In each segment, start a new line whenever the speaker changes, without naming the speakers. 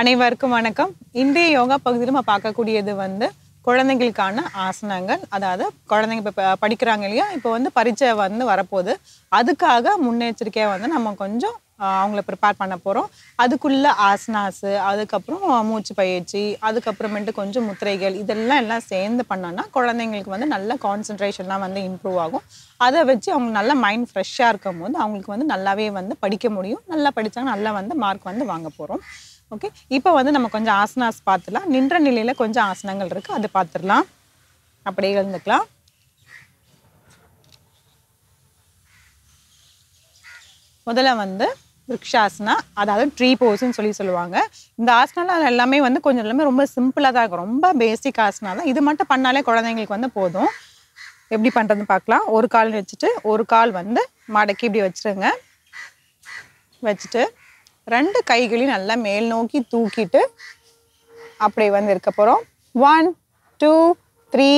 அனைவருக்கும் வணக்கம் இன்றைய யோகா பகுதியில் நம்ம பார்க்கக்கூடியது வந்து குழந்தைங்களுக்கான ஆசனங்கள் அதாவது குழந்தைங்க இப்போ படிக்கிறாங்க இல்லையா இப்போ வந்து பரிச்சை வந்து வரப்போகுது அதுக்காக முன்னெச்சரிக்கையாக வந்து நம்ம கொஞ்சம் அவங்கள ப்ரிப்பேர் பண்ண போகிறோம் அதுக்குள்ள ஆசனாஸு அதுக்கப்புறம் மூச்சு பயிற்சி அதுக்கப்புறமேட்டு கொஞ்சம் முத்திரைகள் இதெல்லாம் எல்லாம் சேர்ந்து பண்ணோன்னா குழந்தைங்களுக்கு வந்து நல்ல கான்சன்ட்ரேஷன்லாம் வந்து இம்ப்ரூவ் ஆகும் அதை வச்சு அவங்க நல்ல மைண்ட் ஃப்ரெஷ்ஷாக இருக்கும் போது அவங்களுக்கு வந்து நல்லாவே வந்து படிக்க முடியும் நல்லா படித்தாங்க நல்லா வந்து மார்க் வந்து வாங்க போகிறோம் ஓகே இப்போ வந்து நம்ம கொஞ்சம் ஆசனாஸ் பார்த்துலாம் நின்ற நிலையில் கொஞ்சம் ஆசனங்கள் இருக்குது அது பார்த்துடலாம் அப்படியே எழுந்துக்கலாம் முதல்ல வந்து விரக்ஷாசனா அதாவது ட்ரீ போஸ்ன்னு சொல்லி சொல்லுவாங்க இந்த ஆசனாலாம் எல்லாமே வந்து கொஞ்சம் எல்லாமே ரொம்ப சிம்பிளாக தான் இருக்கும் ரொம்ப பேசிக் ஆசனா தான் இது மட்டும் பண்ணாலே குழந்தைங்களுக்கு வந்து போதும் எப்படி பண்ணுறதுன்னு பார்க்கலாம் ஒரு கால் வச்சுட்டு ஒரு கால் வந்து மடக்கி இப்படி வச்சுருங்க வச்சுட்டு ரெண்டு கைகளையும் நல்லா மேல் நோக்கி தூக்கிட்டு அப்படி வந்து இருக்க போகிறோம் one two three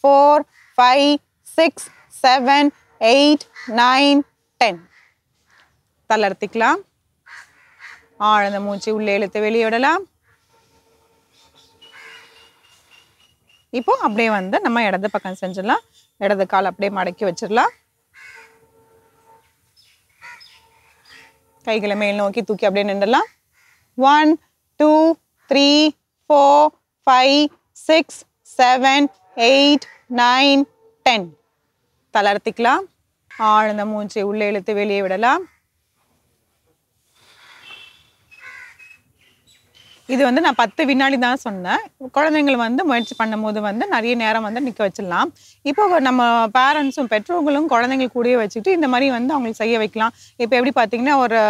four five six seven eight nine ten தளர்த்திக்கலாம் ஆழ்ந்த மூச்சு உள்ளே இழுத்து வெளியிடலாம் இப்போ அப்படியே வந்து நம்ம இடது பக்கம் செஞ்சிடலாம் இடது கால் அப்படியே மடக்கி வச்சிடலாம் கைகளை மேல் நோக்கி தூக்கி அப்படியே நின்றுலாம் one two three four five six seven eight nine ten தளர்த்திக்கலாம் ஆழ்ந்த மூச்சை உள்ளே இழுத்து வெளியே விடலாம் இது வந்து நான் பத்து வினாடி தான் சொன்னேன் குழந்தைங்களை வந்து முயற்சி பண்ணும்போது வந்து நிறைய நேரம் வந்து நிற்க வச்சிடலாம் இப்போ நம்ம பேரண்ட்ஸும் பெற்றோர்களும் குழந்தைங்க கூடயே வச்சுக்கிட்டு இந்த மாதிரி வந்து அவங்களுக்கு செய்ய வைக்கலாம் இப்போ எப்படி பார்த்தீங்கன்னா ஒரு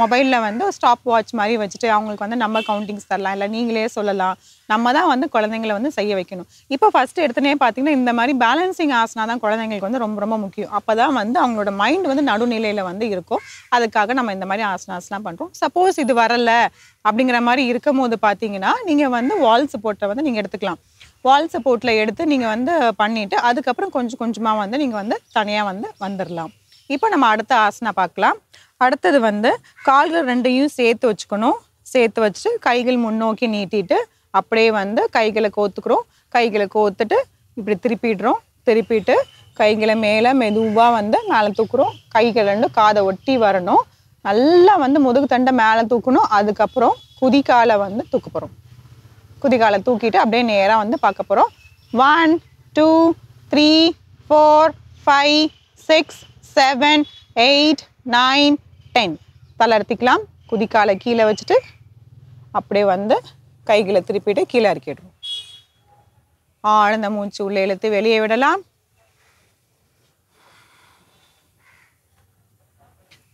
மொபைலில் வந்து ஸ்டாப் வாட்ச் மாதிரி வச்சுட்டு அவங்களுக்கு வந்து நம்ம கவுண்டிங்ஸ் தரலாம் இல்லை நீங்களே சொல்லலாம் நம்ம தான் வந்து குழந்தைங்களை வந்து செய்ய வைக்கணும் இப்போ ஃபஸ்ட்டு எடுத்துனே பார்த்தீங்கன்னா இந்த மாதிரி பேலன்சிங் ஆசனா தான் குழந்தைங்களுக்கு வந்து ரொம்ப ரொம்ப முக்கியம் அப்போ தான் வந்து அவங்களோட மைண்ட் வந்து நடுநிலையில் வந்து இருக்கும் அதுக்காக நம்ம இந்த மாதிரி ஆசனாஸ்லாம் பண்ணுறோம் சப்போஸ் இது வரல அப்படிங்கிற மாதிரி இருக்கும் போது பார்த்தீங்கன்னா நீங்கள் வந்து வால் சப்போர்ட்டை வந்து நீங்கள் எடுத்துக்கலாம் வால் சப்போர்ட்டில் எடுத்து நீங்கள் வந்து பண்ணிவிட்டு அதுக்கப்புறம் கொஞ்சம் கொஞ்சமாக வந்து நீங்கள் வந்து தனியாக வந்து வந்துடலாம் இப்போ நம்ம அடுத்த ஆசனா பார்க்கலாம் அடுத்தது வந்து கால்கள் ரெண்டையும் சேர்த்து வச்சுக்கணும் சேர்த்து வச்சு கைகள் முன்னோக்கி நீட்டிட்டு அப்படியே வந்து கைகளை கோத்துக்கிறோம் கைகளை கோத்துட்டு இப்படி திருப்பிடுறோம் திருப்பிட்டு கைகளை மேலே மெதுவாக வந்து மேலே தூக்குறோம் கைகள் ரெண்டு காதை ஒட்டி வரணும் நல்லா வந்து முதுகு தண்டை மேலே தூக்கணும் அதுக்கப்புறம் குதிக்கால வந்து தூக்க போகிறோம் குதிக்காலை தூக்கிட்டு அப்படியே நேராக வந்து பார்க்க போகிறோம் one two three four five six seven eight nine ten தளர்த்திக்கலாம் குதிக்காலை கீழே வச்சுட்டு அப்படியே வந்து கைகளை திருப்பிட்டு கீழே இறக்கிடுவோம் ஆழ்ந்த மூச்சு உள்ளே இழுத்து வெளியே விடலாம்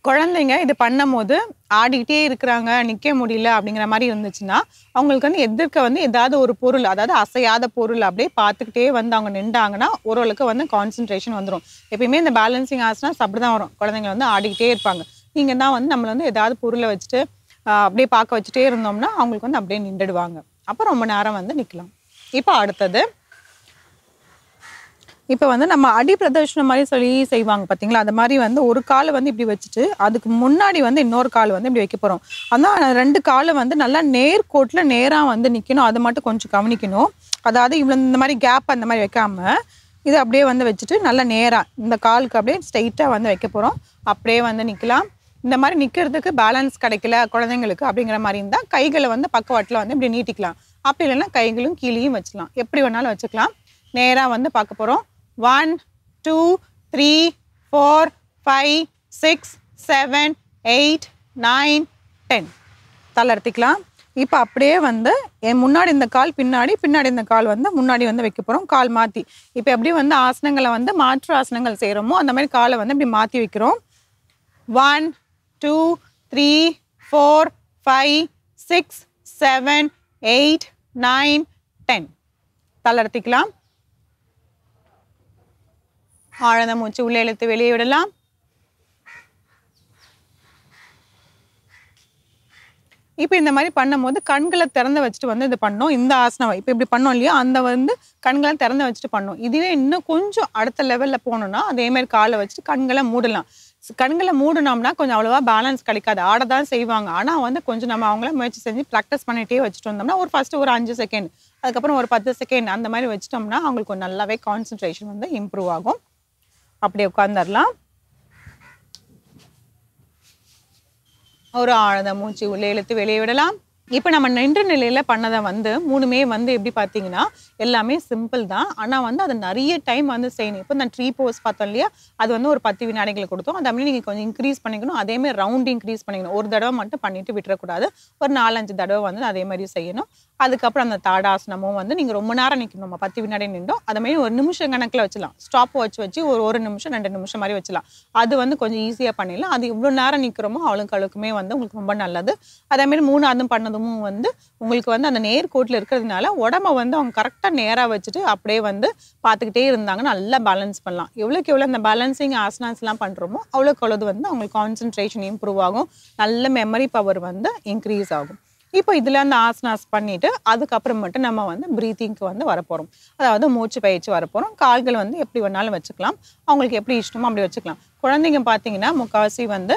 குழந்தைங்க இது பண்ணும் போது ஆடிக்கிட்டே இருக்கிறாங்க நிற்க முடியல அப்படிங்கிற மாதிரி இருந்துச்சுன்னா அவங்களுக்கு வந்து எதிர்க்க வந்து ஏதாவது ஒரு பொருள் அதாவது அசையாத பொருள் அப்படியே பார்த்துக்கிட்டே வந்து அவங்க நின்றாங்கன்னா ஓரளவுக்கு வந்து கான்சன்ட்ரேஷன் வந்துடும் எப்பயுமே இந்த பேலன்சிங் ஆசனா அப்படி தான் வரும் குழந்தைங்க வந்து ஆடிக்கிட்டே இருப்பாங்க நீங்கள் தான் வந்து நம்மளை வந்து ஏதாவது பொருளை வச்சுட்டு அப்படியே பார்க்க வச்சுட்டே இருந்தோம்னா அவங்களுக்கு வந்து அப்படியே நின்றுடுவாங்க அப்போ ரொம்ப நேரம் வந்து நிற்கலாம் இப்போ அடுத்தது இப்போ வந்து நம்ம அடி பிரதர்ஷனம் மாதிரி சொல்லி செய்வாங்க பார்த்தீங்களா அந்த மாதிரி வந்து ஒரு காலை வந்து இப்படி வச்சுட்டு அதுக்கு முன்னாடி வந்து இன்னொரு கால் வந்து இப்படி வைக்க போகிறோம் அதான் ரெண்டு காலை வந்து நல்லா நேர்கோட்டில் நேராக வந்து நிற்கணும் அதை மட்டும் கொஞ்சம் கவனிக்கணும் அதாவது இவ்வளோ இந்த மாதிரி கேப் அந்த மாதிரி வைக்காம இது அப்படியே வந்து வச்சுட்டு நல்லா நேராக இந்த காலுக்கு அப்படியே ஸ்ட்ரைட்டாக வந்து வைக்க போகிறோம் அப்படியே வந்து நிற்கலாம் இந்த மாதிரி நிற்கிறதுக்கு பேலன்ஸ் கிடைக்கல குழந்தைங்களுக்கு அப்படிங்கிற மாதிரி இருந்தால் கைகளை வந்து பக்கவாட்டில் வந்து இப்படி நீட்டிக்கலாம் அப்படி இல்லைன்னா கைகளும் கீழேயும் வச்சுக்கலாம் எப்படி வேணாலும் வச்சுக்கலாம் நேராக வந்து பார்க்க போகிறோம் one two three four five six seven eight nine ten தளர்த்திக்கலாம் இப்போ அப்படியே வந்து என் முன்னாடி இந்த கால் பின்னாடி பின்னாடி இந்த கால் வந்து முன்னாடி வந்து வைக்க போகிறோம் கால் மாற்றி இப்போ எப்படி வந்து ஆசனங்களை வந்து மாற்று ஆசனங்கள் செய்கிறோமோ அந்த மாதிரி காலை வந்து இப்படி மாற்றி வைக்கிறோம் one two three four five six seven eight nine ten தளர்த்திக்கலாம் ஆழந்த மூச்சு உள்ளே இழுத்து வெளியே விடலாம் இப்போ இந்த மாதிரி பண்ணும்போது கண்களை திறந்து வச்சுட்டு வந்து இது பண்ணோம் இந்த ஆசனம் இப்போ இப்படி பண்ணோம் இல்லையோ அந்த வந்து கண்களை திறந்து வச்சுட்டு பண்ணோம் இதுவே இன்னும் கொஞ்சம் அடுத்த லெவலில் போகணுன்னா அதேமாதிரி காலை வச்சுட்டு கண்களை மூடலாம் கண்களை மூடினோம்னா கொஞ்சம் அவ்வளோவா பேலன்ஸ் கிடைக்காது ஆட தான் செய்வாங்க ஆனால் வந்து கொஞ்சம் நம்ம அவங்கள முயற்சி செஞ்சு ப்ராக்டிஸ் பண்ணிகிட்டே வச்சுட்டு வந்தோம்னா ஒரு ஃபஸ்ட்டு ஒரு அஞ்சு செகண்ட் அதுக்கப்புறம் ஒரு பத்து செகண்ட் அந்த மாதிரி வச்சிட்டோம்னா அவங்களுக்கு நல்லாவே கான்சன்ட்ரேஷன் வந்து இம்ப்ரூவ் ஆகும் அப்படியே உட்காந்துடலாம் ஒரு ஆழ்ந்த மூச்சு உள்ளே இழுத்து வெளியே விடலாம் இப்போ நம்ம நின்ற நிலையில் பண்ணதை வந்து மூணுமே வந்து எப்படி பார்த்தீங்கன்னா எல்லாமே சிம்பிள் தான் ஆனால் வந்து அது நிறைய டைம் வந்து செய்யணும் இப்போ நான் ட்ரீ போஸ் பார்த்தோம் இல்லையா அது வந்து ஒரு பத்து வினாடிகள் கொடுத்தோம் அதை மாதிரி நீங்கள் கொஞ்சம் இன்க்ரீஸ் பண்ணிக்கணும் அதேமாதிரி ரவுண்ட் இன்க்ரீஸ் பண்ணிக்கணும் ஒரு தடவை மட்டும் பண்ணிட்டு விட்டுறக்கூடாது ஒரு நாலஞ்சு தடவை வந்து அதே மாதிரி செய்யணும் அதுக்கப்புறம் அந்த தாடாசனமும் வந்து நீங்கள் ரொம்ப நேரம் நிற்கணும் நம்ம பத்து வினாடி நின்றோம் அதை மாதிரி ஒரு நிமிஷம் கணக்கில் வச்சலாம் ஸ்டாப் வாட்ச் வச்சு ஒரு ஒரு நிமிஷம் ரெண்டு நிமிஷம் மாதிரி வச்சலாம் அது வந்து கொஞ்சம் ஈஸியாக பண்ணிடலாம் அது இவ்வளோ நேரம் நிற்கிறோமோ அவளுக்கு அழுக்குமே வந்து உங்களுக்கு ரொம்ப நல்லது அதேமாதிரி மூணாவதும் பண்ணதும் உடம்பும் வந்து உங்களுக்கு வந்து அந்த நேர்கோட்டில் இருக்கிறதுனால உடம்ப வந்து அவங்க கரெக்டாக நேராக வச்சுட்டு அப்படியே வந்து பார்த்துக்கிட்டே இருந்தாங்க நல்லா பேலன்ஸ் பண்ணலாம் எவ்வளோக்கு எவ்வளோ அந்த பேலன்சிங் ஆசனாஸ்லாம் பண்ணுறோமோ அவ்வளோக்கு அவ்வளோது வந்து அவங்களுக்கு கான்சன்ட்ரேஷன் இம்ப்ரூவ் ஆகும் நல்ல மெமரி பவர் வந்து இன்க்ரீஸ் ஆகும் இப்போ இதில் அந்த ஆசனாஸ் பண்ணிவிட்டு அதுக்கப்புறம் மட்டும் நம்ம வந்து ப்ரீத்திங்க்கு வந்து வரப்போகிறோம் அதாவது மூச்சு பயிற்சி வரப்போகிறோம் கால்கள் வந்து எப்படி வேணாலும் வச்சுக்கலாம் அவங்களுக்கு எப்படி இஷ்டமோ அப்படி வச்சுக்கலாம் குழந்தைங்க பார்த்தீங்கன்னா முக்கால்வாசி வந்து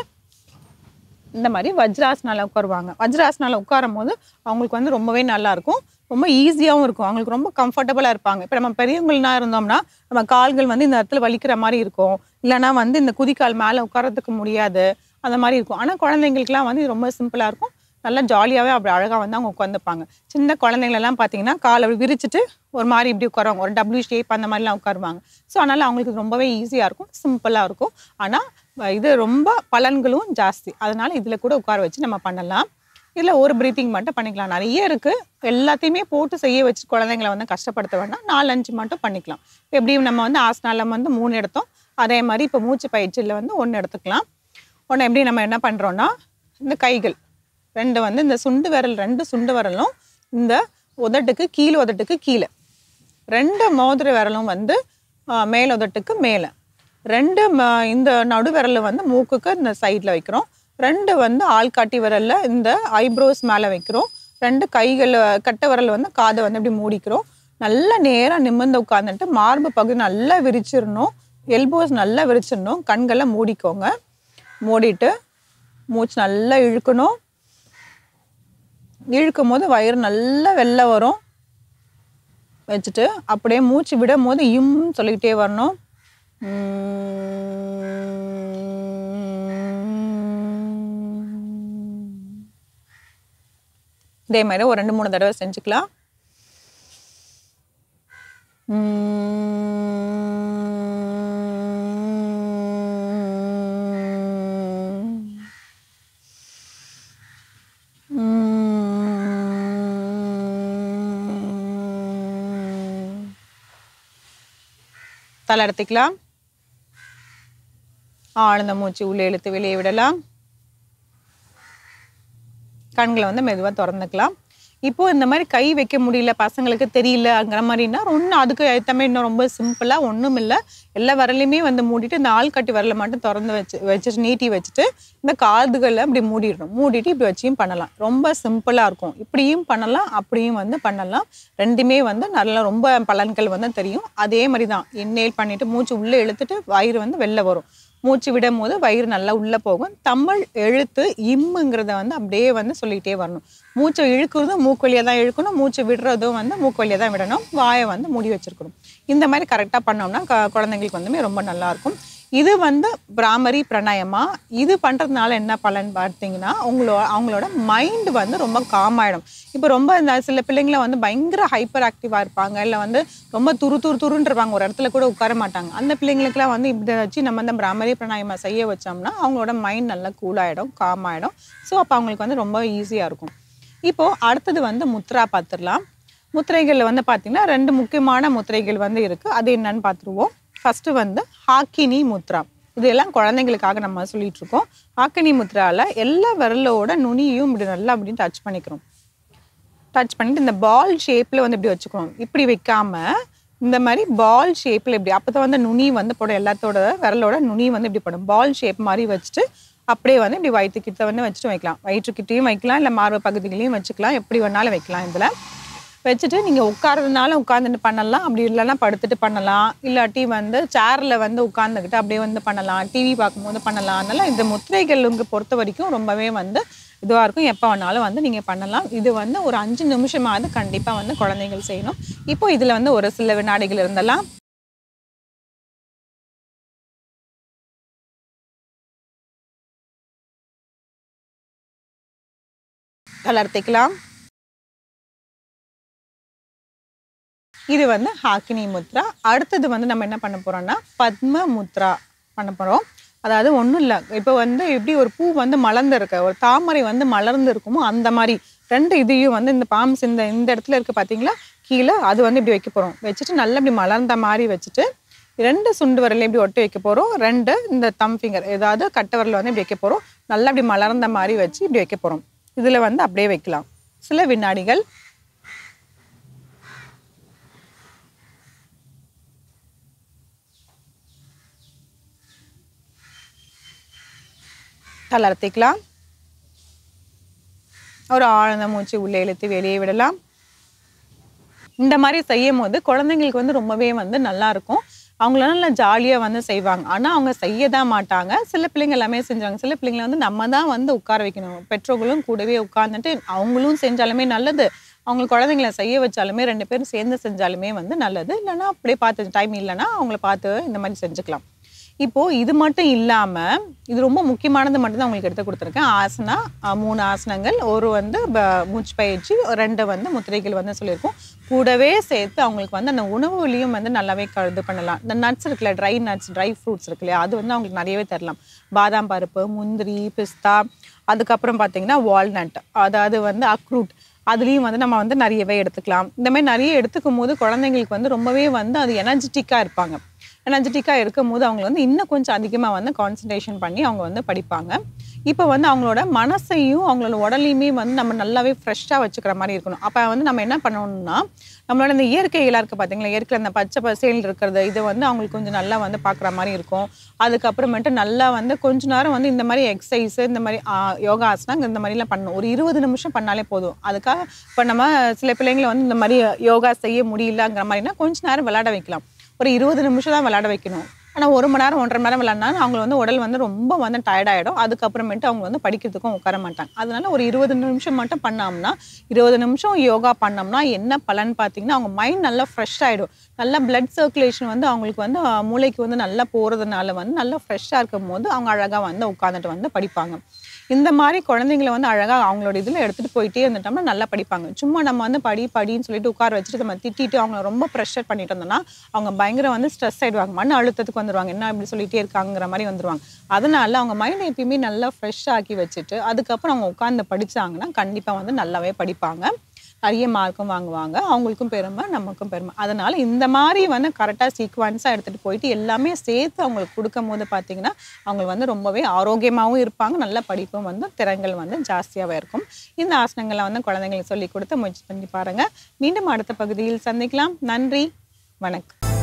இந்த மாதிரி வஜ்ராசனால உட்காருவாங்க வஜ்ராசனால உட்காரும் போது அவங்களுக்கு வந்து ரொம்பவே நல்லாயிருக்கும் ரொம்ப ஈஸியாகவும் இருக்கும் அவங்களுக்கு ரொம்ப கம்ஃபர்டபுளாக இருப்பாங்க இப்போ நம்ம பெரியவங்களா இருந்தோம்னா நம்ம கால்கள் வந்து இந்த இடத்துல வலிக்கிற மாதிரி இருக்கும் இல்லைனா வந்து இந்த குதிக்கால் மேலே உட்காரத்துக்கு முடியாது அந்த மாதிரி இருக்கும் ஆனால் குழந்தைங்களுக்குலாம் வந்து ரொம்ப சிம்பிளாக இருக்கும் நல்லா ஜாலியாகவே அப்படி அழகாக வந்து அவங்க உட்காந்துப்பாங்க சின்ன குழந்தைங்களெல்லாம் பார்த்தீங்கன்னா கால் அப்படி விரிச்சிட்டு ஒரு மாதிரி இப்படி உட்காருவாங்க ஒரு டபுள்யூ ஷேப் அந்த மாதிரிலாம் உட்காருவாங்க ஸோ அதனால் அவங்களுக்கு ரொம்பவே ஈஸியாக இருக்கும் சிம்பிளாக இருக்கும் ஆனால் இது ரொம்ப பலன்களும் ஜாஸ்தி அதனால் இதில் கூட உட்கார வச்சு நம்ம பண்ணலாம் இதில் ஒரு ப்ரீத்திங் மட்டும் பண்ணிக்கலாம் நிறைய இருக்குது எல்லாத்தையுமே போட்டு செய்ய வச்சு குழந்தைங்களை வந்து கஷ்டப்படுத்த வேண்டாம் நாலஞ்சு மட்டும் பண்ணிக்கலாம் எப்படியும் நம்ம வந்து ஆசனாலம் வந்து மூணு எடுத்தோம் அதே மாதிரி இப்போ மூச்சு பயிற்சியில் வந்து ஒன்று எடுத்துக்கலாம் ஒன்று எப்படி நம்ம என்ன பண்ணுறோன்னா இந்த கைகள் ரெண்டு வந்து இந்த சுண்டு விரல் ரெண்டு சுண்டு விரலும் இந்த உதட்டுக்கு கீழே உதட்டுக்கு கீழே ரெண்டு மோதிர விரலும் வந்து மேல் உதட்டுக்கு மேலே ரெண்டு இந்த நடுவிரலை வந்து மூக்குக்கு இந்த சைடில் வைக்கிறோம் ரெண்டு வந்து ஆள்காட்டி விரலில் இந்த ஐப்ரோஸ் மேலே வைக்கிறோம் ரெண்டு கைகள் கட்டை விரல் வந்து காதை வந்து இப்படி மூடிக்கிறோம் நல்லா நேராக நிமிர்ந்து உட்காந்துட்டு மார்பு பகுதி நல்லா விரிச்சிடணும் எல்போஸ் நல்லா விரிச்சிடணும் கண்களை மூடிக்கோங்க மூடிட்டு மூச்சு நல்லா இழுக்கணும் இழுக்கும் போது வயிறு நல்லா வெளில வரும் வச்சுட்டு அப்படியே மூச்சு விடும் போது இம் சொல்லிக்கிட்டே வரணும் இதே மாதிரி ஒரு ரெண்டு மூணு தடவை செஞ்சுக்கலாம் தலை எடுத்துக்கலாம் ஆழ்ந்த மூச்சு உள்ளே இழுத்து வெளியே விடலாம் கண்களை வந்து மெதுவாக திறந்துக்கலாம் இப்போ இந்த மாதிரி கை வைக்க முடியல பசங்களுக்கு தெரியலங்கிற மாதிரின்னா ஒன்றும் அதுக்கு ஏற்றமே இன்னும் ரொம்ப சிம்பிளாக ஒன்றும் இல்லை எல்லா வரலையுமே வந்து மூடிட்டு இந்த ஆள் கட்டி வரல மட்டும் திறந்து வச்சு வச்சுட்டு நீட்டி வச்சுட்டு இந்த காதுகளை அப்படி மூடிடணும் மூடிட்டு இப்படி வச்சியும் பண்ணலாம் ரொம்ப சிம்பிளாக இருக்கும் இப்படியும் பண்ணலாம் அப்படியும் வந்து பண்ணலாம் ரெண்டுமே வந்து நல்லா ரொம்ப பலன்கள் வந்து தெரியும் அதே மாதிரி தான் எண்ணெயில் பண்ணிவிட்டு மூச்சு உள்ளே இழுத்துட்டு வயிறு வந்து வெளில வரும் மூச்சு விடும் போது வயிறு நல்லா உள்ளே போகும் தமிழ் எழுத்து இம்முங்கிறத வந்து அப்படியே வந்து சொல்லிகிட்டே வரணும் மூச்சை இழுக்கிறதும் மூக்கொழியை வழியாக தான் இழுக்கணும் மூச்சு விடுறதும் வந்து மூக்கு தான் விடணும் வாயை வந்து மூடி வச்சுருக்கணும் இந்த மாதிரி கரெக்டாக பண்ணோம்னா குழந்தைங்களுக்கு வந்துமே ரொம்ப நல்லாயிருக்கும் இது வந்து பிராமரி பிரணயமா இது பண்ணுறதுனால என்ன பலன் பார்த்தீங்கன்னா உங்களோட அவங்களோட மைண்டு வந்து ரொம்ப காம் ஆகிடும் இப்போ ரொம்ப இந்த சில பிள்ளைங்களை வந்து பயங்கர ஹைப்பர் ஆக்டிவா இருப்பாங்க இல்லை வந்து ரொம்ப துரு துரு துருன்னு இருப்பாங்க ஒரு இடத்துல கூட உட்கார மாட்டாங்க அந்த பிள்ளைங்களுக்குலாம் வந்து இப்படி வச்சு நம்ம இந்த பிராமரி பிரணாயமா செய்ய வச்சோம்னா அவங்களோட மைண்ட் நல்லா கூலாகிடும் காம் ஆகிடும் ஸோ அப்போ அவங்களுக்கு வந்து ரொம்ப ஈஸியாக இருக்கும் இப்போது அடுத்தது வந்து முத்ரா பார்த்துடலாம் முத்திரைகளில் வந்து பார்த்திங்கன்னா ரெண்டு முக்கியமான முத்திரைகள் வந்து இருக்குது அது என்னன்னு பார்த்துருவோம் ஃபஸ்ட்டு வந்து ஹாக்கினி முத்ரா இதெல்லாம் குழந்தைங்களுக்காக நம்ம சொல்லிட்டு இருக்கோம் ஹாக்கினி முத்ராவில் எல்லா விரலோட நுனியும் இப்படி நல்லா அப்படின்னு டச் பண்ணிக்கிறோம் டச் பண்ணிட்டு இந்த பால் ஷேப்பில் வந்து இப்படி வச்சுக்கணும் இப்படி வைக்காம இந்த மாதிரி பால் ஷேப்பில் இப்படி அப்போ தான் வந்து நுனி வந்து போடும் எல்லாத்தோட விரலோட நுனி வந்து இப்படி போடும் பால் ஷேப் மாதிரி வச்சுட்டு அப்படியே வந்து இப்படி வயிற்றுக்கிட்ட வந்து வச்சுட்டு வைக்கலாம் வயிற்றுக்கிட்டையும் வைக்கலாம் இல்லை மார்பு பகுதிகளையும் வச்சுக்கலாம் எப்படி வேணாலும் வைக்கலாம் இதில் வச்சுட்டு நீங்கள் உட்காரதுனால உட்காந்துட்டு பண்ணலாம் அப்படி இல்லைன்னா படுத்துட்டு பண்ணலாம் இல்லாட்டி வந்து சேரில் வந்து உட்காந்துக்கிட்டு அப்படியே வந்து பண்ணலாம் டிவி பார்க்கும்போது பண்ணலாம் அதனால் இந்த இங்கே பொறுத்த வரைக்கும் ரொம்பவே வந்து இதுவாக இருக்கும் எப்போ வேணாலும் வந்து நீங்கள் பண்ணலாம் இது வந்து ஒரு அஞ்சு நிமிஷமாவது கண்டிப்பாக வந்து குழந்தைகள் செய்யணும் இப்போ இதில் வந்து ஒரு சில வினாடிகள் இருந்தெல்லாம் தைக்கலாம் இது வந்து ஹாக்கினி முத்ரா அடுத்தது வந்து நம்ம என்ன பண்ண போகிறோம்னா பத்ம முத்ரா பண்ண போகிறோம் அதாவது ஒன்றும் இல்லை இப்போ வந்து எப்படி ஒரு பூ வந்து மலர்ந்து இருக்க ஒரு தாமரை வந்து மலர்ந்து இருக்குமோ அந்த மாதிரி ரெண்டு இதையும் வந்து இந்த பாம்ஸ் இந்த இந்த இடத்துல இருக்குது பார்த்தீங்களா கீழே அது வந்து இப்படி வைக்க போகிறோம் வச்சுட்டு நல்லா இப்படி மலர்ந்த மாதிரி வச்சுட்டு ரெண்டு சுண்டு வரலையும் இப்படி ஒட்டி வைக்க போகிறோம் ரெண்டு இந்த தம் ஃபிங்கர் ஏதாவது கட்டை வரல வந்து இப்படி வைக்க போகிறோம் நல்லா இப்படி மலர்ந்த மாதிரி வச்சு இப்படி வைக்க போகிறோம் இதில் வந்து அப்படியே வைக்கலாம் சில வினாடிகள் தளர்த்திக்கலாம் ஒரு ஆழ்ந்த மூச்சு உள்ளே இழுத்து வெளியே விடலாம் இந்த மாதிரி செய்யும் போது குழந்தைங்களுக்கு வந்து ரொம்பவே வந்து நல்லா இருக்கும் அவங்களாம் நல்லா ஜாலியாக வந்து செய்வாங்க ஆனால் அவங்க செய்ய தான் மாட்டாங்க சில பிள்ளைங்க எல்லாமே செஞ்சாங்க சில பிள்ளைங்களை வந்து நம்ம தான் வந்து உட்கார வைக்கணும் பெற்றோர்களும் கூடவே உட்கார்ந்துட்டு அவங்களும் செஞ்சாலுமே நல்லது அவங்க குழந்தைங்கள செய்ய வச்சாலுமே ரெண்டு பேரும் சேர்ந்து செஞ்சாலுமே வந்து நல்லது இல்லைன்னா அப்படியே பார்த்து டைம் இல்லைன்னா அவங்கள பார்த்து இந்த மாதிரி செஞ்சுக்கலாம் இப்போது இது மட்டும் இல்லாமல் இது ரொம்ப முக்கியமானது மட்டும்தான் உங்களுக்கு எடுத்து கொடுத்துருக்கேன் ஆசனா மூணு ஆசனங்கள் ஒரு வந்து மூச்சு பயிற்சி ரெண்டு வந்து முத்திரைகள் வந்து சொல்லியிருக்கோம் கூடவே சேர்த்து அவங்களுக்கு வந்து அந்த உணவுலையும் வந்து நல்லாவே இது பண்ணலாம் இந்த நட்ஸ் இருக்குல்ல ட்ரை நட்ஸ் ட்ரை ஃப்ரூட்ஸ் இருக்கு இல்லையா அது வந்து அவங்களுக்கு நிறையவே தரலாம் பாதாம் பருப்பு முந்திரி பிஸ்தா அதுக்கப்புறம் பார்த்தீங்கன்னா வால்நட் அதாவது வந்து அக்ரூட் அதுலேயும் வந்து நம்ம வந்து நிறையவே எடுத்துக்கலாம் இந்த மாதிரி நிறைய எடுத்துக்கும் போது குழந்தைங்களுக்கு வந்து ரொம்பவே வந்து அது எனர்ஜெட்டிக்காக இருப்பாங்க எனர்ஜெட்டிக்காக இருக்கும் போது அவங்க வந்து இன்னும் கொஞ்சம் அதிகமாக வந்து கான்சன்ட்ரேஷன் பண்ணி அவங்க வந்து படிப்பாங்க இப்போ வந்து அவங்களோட மனசையும் அவங்களோட உடலையுமே வந்து நம்ம நல்லாவே ஃப்ரெஷ்ஷாக வச்சுக்கிற மாதிரி இருக்கணும் அப்போ வந்து நம்ம என்ன பண்ணணும்னா நம்மளோட இந்த இயற்கை எல்லாம் இருக்குது பார்த்தீங்களா இயற்கையில் அந்த பச்சை பசேல் இருக்கிறது இது வந்து அவங்களுக்கு கொஞ்சம் நல்லா வந்து பார்க்குற மாதிரி இருக்கும் அதுக்கப்புறமேட்டு நல்லா வந்து கொஞ்ச நேரம் வந்து இந்த மாதிரி எக்ஸசைஸ் இந்த மாதிரி யோகாசனம் இந்த மாதிரிலாம் பண்ணணும் ஒரு இருபது நிமிஷம் பண்ணாலே போதும் அதுக்காக இப்போ நம்ம சில பிள்ளைங்களை வந்து இந்த மாதிரி யோகா செய்ய முடியலங்கிற மாதிரினா கொஞ்ச நேரம் விளையாட வைக்கலாம் ஒரு இருபது நிமிஷம் தான் விளையாட வைக்கணும் ஆனால் ஒரு மணி நேரம் ஒன்றரை மணி நேரம் விளாட்னா அவங்க வந்து உடல் வந்து ரொம்ப வந்து டயர்டாயிடும் அதுக்கப்புறமேட்டு அவங்க வந்து படிக்கிறதுக்கும் உட்கார மாட்டாங்க அதனால ஒரு இருபது நிமிஷம் மட்டும் பண்ணோம்னா இருபது நிமிஷம் யோகா பண்ணோம்னா என்ன பலன் பார்த்தீங்கன்னா அவங்க மைண்ட் நல்லா ஃப்ரெஷ் ஆகிடும் நல்லா பிளட் சர்க்குலேஷன் வந்து அவங்களுக்கு வந்து மூளைக்கு வந்து நல்லா போகிறதுனால வந்து நல்லா ஃப்ரெஷ்ஷாக இருக்கும் போது அவங்க அழகாக வந்து உட்காந்துட்டு வந்து படிப்பாங்க இந்த மாதிரி குழந்தைங்களை வந்து அழகாக அவங்களோட இதில் எடுத்துகிட்டு போயிட்டே இருந்துட்டோம்னா நல்லா படிப்பாங்க சும்மா நம்ம வந்து படி படின்னு சொல்லிட்டு உட்கார வச்சுட்டு நம்ம திட்டிட்டு அவங்கள ரொம்ப ப்ரெஷர் பண்ணிட்டு இருந்தோம்னா அவங்க பயங்கர வந்து ஸ்ட்ரெஸ் ஆகிடுவாங்க மண் அழுத்தத்துக்கு வந்துடுவாங்க என்ன இப்படி சொல்லிகிட்டே இருக்காங்கிற மாதிரி வந்துடுவாங்க அதனால் அவங்க மைண்டை எப்பயுமே நல்லா ஃப்ரெஷ் ஆக்கி வச்சுட்டு அதுக்கப்புறம் அவங்க உட்காந்து படித்தாங்கன்னா கண்டிப்பாக வந்து நல்லாவே படிப்பாங்க நிறைய மார்க்கும் வாங்குவாங்க அவங்களுக்கும் பெருமை நமக்கும் பெருமை அதனால் இந்த மாதிரி வந்து கரெக்டாக சீக்வன்ஸாக எடுத்துகிட்டு போயிட்டு எல்லாமே சேர்த்து அவங்களுக்கு கொடுக்கும் போது பார்த்திங்கன்னா அவங்க வந்து ரொம்பவே ஆரோக்கியமாகவும் இருப்பாங்க நல்ல படிப்பும் வந்து திறன்கள் வந்து ஜாஸ்தியாகவே இருக்கும் இந்த ஆசனங்களை வந்து குழந்தைங்களுக்கு சொல்லிக் கொடுத்து முயற்சி பண்ணி பாருங்கள் மீண்டும் அடுத்த பகுதியில் சந்திக்கலாம் நன்றி வணக்கம்